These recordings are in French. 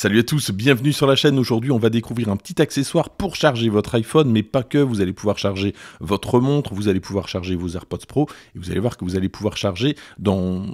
Salut à tous, bienvenue sur la chaîne. Aujourd'hui, on va découvrir un petit accessoire pour charger votre iPhone, mais pas que. Vous allez pouvoir charger votre montre, vous allez pouvoir charger vos AirPods Pro, et vous allez voir que vous allez pouvoir charger dans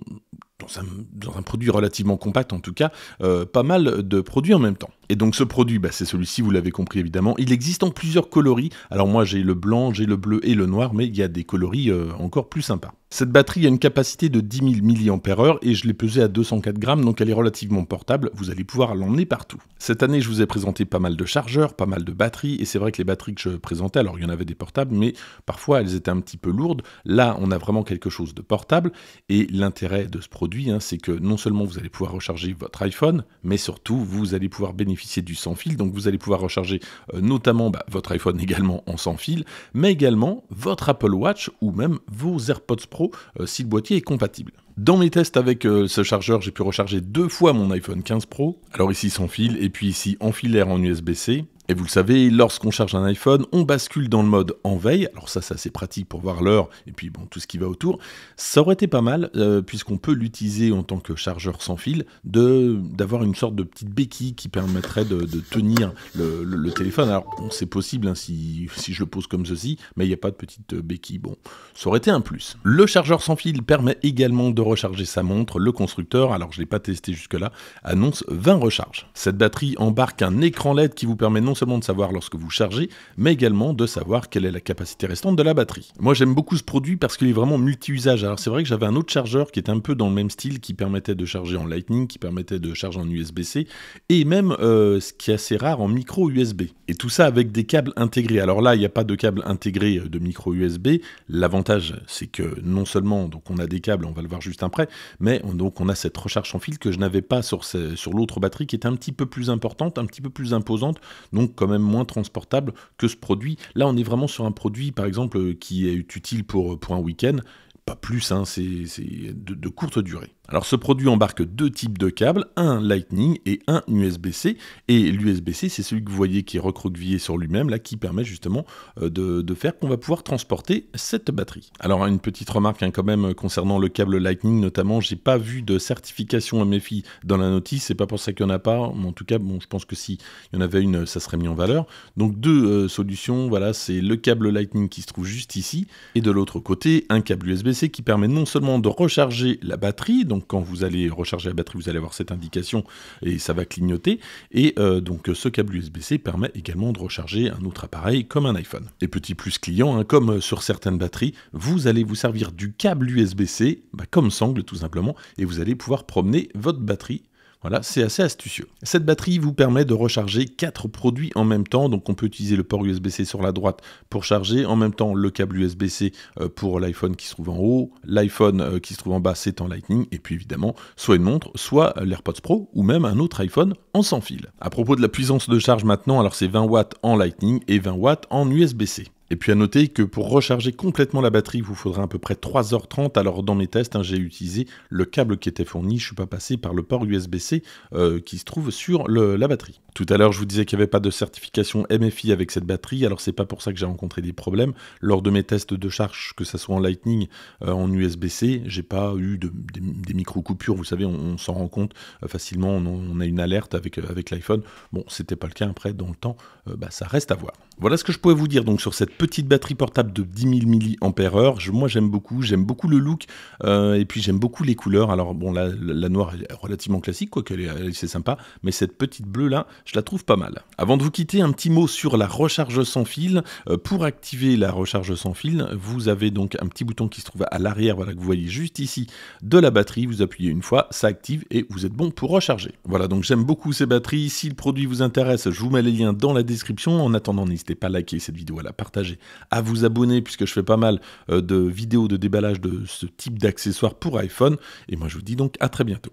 dans un, produit relativement compact en tout cas, euh, pas mal de produits en même temps. Et donc ce produit, bah, c'est celui-ci, vous l'avez compris évidemment, il existe en plusieurs coloris, alors moi j'ai le blanc, j'ai le bleu et le noir, mais il y a des coloris euh, encore plus sympas. Cette batterie a une capacité de 10 000 mAh et je l'ai pesée à 204 grammes, donc elle est relativement portable, vous allez pouvoir l'emmener partout. Cette année, je vous ai présenté pas mal de chargeurs, pas mal de batteries, et c'est vrai que les batteries que je présentais, alors il y en avait des portables, mais parfois elles étaient un petit peu lourdes. Là, on a vraiment quelque chose de portable, et l'intérêt de ce produit, hein, c'est que non seulement vous allez pouvoir recharger votre iPhone, mais surtout vous allez pouvoir bénéficier du sans fil, donc vous allez pouvoir recharger euh, notamment bah, votre iPhone également en sans fil, mais également votre Apple Watch ou même vos AirPods Pro euh, si le boîtier est compatible. Dans mes tests avec euh, ce chargeur, j'ai pu recharger deux fois mon iPhone 15 Pro. Alors ici sans fil et puis ici en filaire en USB-C. Et vous le savez, lorsqu'on charge un iPhone, on bascule dans le mode en veille. Alors ça, c'est assez pratique pour voir l'heure et puis bon, tout ce qui va autour. Ça aurait été pas mal, euh, puisqu'on peut l'utiliser en tant que chargeur sans fil, d'avoir une sorte de petite béquille qui permettrait de, tenir le, téléphone. Alors c'est possible hein, si, si je le pose comme ceci, mais il n'y a pas de petite euh, béquille. Bon, ça aurait été un plus. Le chargeur sans fil permet également de recharger sa montre. Le constructeur, alors je ne l'ai pas testé jusque-là, annonce 20 recharges. Cette batterie embarque un écran LED qui vous permet non seulement de savoir lorsque vous chargez, mais également de savoir quelle est la capacité restante de la batterie. Moi j'aime beaucoup ce produit parce qu'il est vraiment multi-usage. Alors c'est vrai que j'avais un autre chargeur qui est un peu dans le même style, qui permettait de charger en Lightning, qui permettait de charger en USB-C, et même, euh, ce qui est assez rare, en micro USB. Et tout ça avec des câbles intégrés. Alors là, il n'y a pas de câble intégré euh, de micro USB. L'avantage, c'est que non seulement donc on a des câbles, on va le voir juste après, mais donc on a cette recharge en fil que je n'avais pas sur, sur l'autre batterie qui est un petit peu plus importante, un petit peu plus imposante. Donc quand même moins transportable que ce produit. Là, on est vraiment sur un produit, par exemple, qui est utile pour, pour un week-end, pas plus, hein, c'est de courte durée. Alors ce produit embarque deux types de câbles, un Lightning et un USB-C. Et l'USB-C, c'est celui que vous voyez qui est recroquevillé sur lui-même, là, qui permet justement euh, de, faire qu'on va pouvoir transporter cette batterie. Alors une petite remarque hein, quand même concernant le câble Lightning, notamment, j'ai pas vu de certification MFI dans la notice, c'est pas pour ça qu'il n'y en a pas. En tout cas, bon, je pense que s'il il y en avait une, ça serait mis en valeur. Donc deux euh, solutions, voilà, c'est le câble Lightning qui se trouve juste ici, et de l'autre côté, un câble USB-C qui permet non seulement de recharger la batterie, donc quand vous allez recharger la batterie, vous allez avoir cette indication et ça va clignoter. Et euh, donc ce câble USB-C permet également de recharger un autre appareil comme un iPhone. Et petit plus client, hein, comme euh, sur certaines batteries, vous allez vous servir du câble USB-C bah, comme sangle tout simplement et vous allez pouvoir promener votre batterie voilà, c'est assez astucieux. Cette batterie vous permet de recharger 4 produits en même temps, donc on peut utiliser le port USB-C sur la droite pour charger, en même temps le câble USB-C euh, pour l'iPhone qui se trouve en haut, l'iPhone euh, qui se trouve en bas c'est en Lightning, et puis évidemment soit une montre, soit euh, l'AirPods Pro ou même un autre iPhone en sans fil. À propos de la puissance de charge maintenant, alors c'est 20 watts en Lightning et 20 watts en USB-C. Et puis à noter que pour recharger complètement la batterie, il vous faudra à peu près 3h30. Alors dans mes tests, hein, j'ai utilisé le câble qui était fourni, je ne suis pas passé par le port USB-C euh, qui se trouve sur la batterie. Tout à l'heure, je vous disais qu'il n'y avait pas de certification MFI avec cette batterie, alors c'est pas pour ça que j'ai rencontré des problèmes. Lors de mes tests de charge, que ce soit en Lightning, euh, en USB-C, j'ai pas eu des, micro-coupures, vous savez, on, s'en rend compte euh, facilement, on, a une alerte avec, l'iPhone. Bon, ce n'était pas le cas après, dans le temps, bah, ça reste à voir. Voilà ce que je pouvais vous dire donc sur cette petite batterie portable de 10 000 mAh. Je, moi, j'aime beaucoup. J'aime beaucoup le look euh, et puis j'aime beaucoup les couleurs. Alors, bon, la, la noire est relativement classique, quoique c'est sympa, mais cette petite bleue là, je la trouve pas mal. Avant de vous quitter, un petit mot sur la recharge sans fil. Euh, pour activer la recharge sans fil, vous avez donc un petit bouton qui se trouve à l'arrière, voilà, que vous voyez juste ici, de la batterie. Vous appuyez une fois, ça active et vous êtes bon pour recharger. Voilà, donc j'aime beaucoup ces batteries. Si le produit vous intéresse, je vous mets les liens dans la description. En attendant, n'hésitez pas à liker cette vidéo, à la partager à vous abonner, puisque je fais pas mal euh, de vidéos de déballage de ce type d'accessoires pour iPhone. Et moi, je vous dis donc à très bientôt.